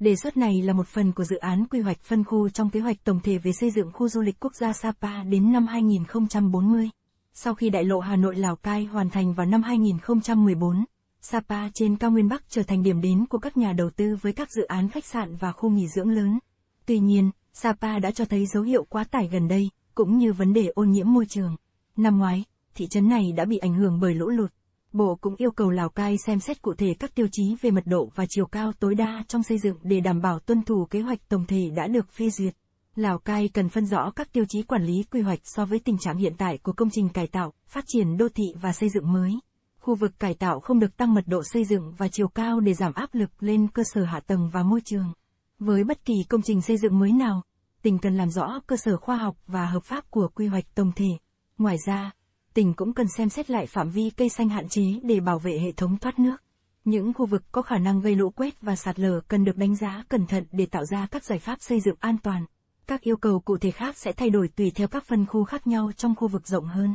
Đề xuất này là một phần của dự án quy hoạch phân khu trong kế hoạch tổng thể về xây dựng khu du lịch quốc gia Sapa đến năm 2040. Sau khi đại lộ Hà Nội Lào Cai hoàn thành vào năm 2014, Sapa trên cao nguyên Bắc trở thành điểm đến của các nhà đầu tư với các dự án khách sạn và khu nghỉ dưỡng lớn. Tuy nhiên, Sapa đã cho thấy dấu hiệu quá tải gần đây, cũng như vấn đề ô nhiễm môi trường. Năm ngoái, thị trấn này đã bị ảnh hưởng bởi lũ lụt, Bộ cũng yêu cầu Lào Cai xem xét cụ thể các tiêu chí về mật độ và chiều cao tối đa trong xây dựng để đảm bảo tuân thủ kế hoạch tổng thể đã được phê duyệt. Lào Cai cần phân rõ các tiêu chí quản lý quy hoạch so với tình trạng hiện tại của công trình cải tạo, phát triển đô thị và xây dựng mới. Khu vực cải tạo không được tăng mật độ xây dựng và chiều cao để giảm áp lực lên cơ sở hạ tầng và môi trường. Với bất kỳ công trình xây dựng mới nào, tỉnh cần làm rõ cơ sở khoa học và hợp pháp của quy hoạch tổng thể. Ngoài ra, tỉnh cũng cần xem xét lại phạm vi cây xanh hạn chế để bảo vệ hệ thống thoát nước. Những khu vực có khả năng gây lũ quét và sạt lở cần được đánh giá cẩn thận để tạo ra các giải pháp xây dựng an toàn. Các yêu cầu cụ thể khác sẽ thay đổi tùy theo các phân khu khác nhau trong khu vực rộng hơn.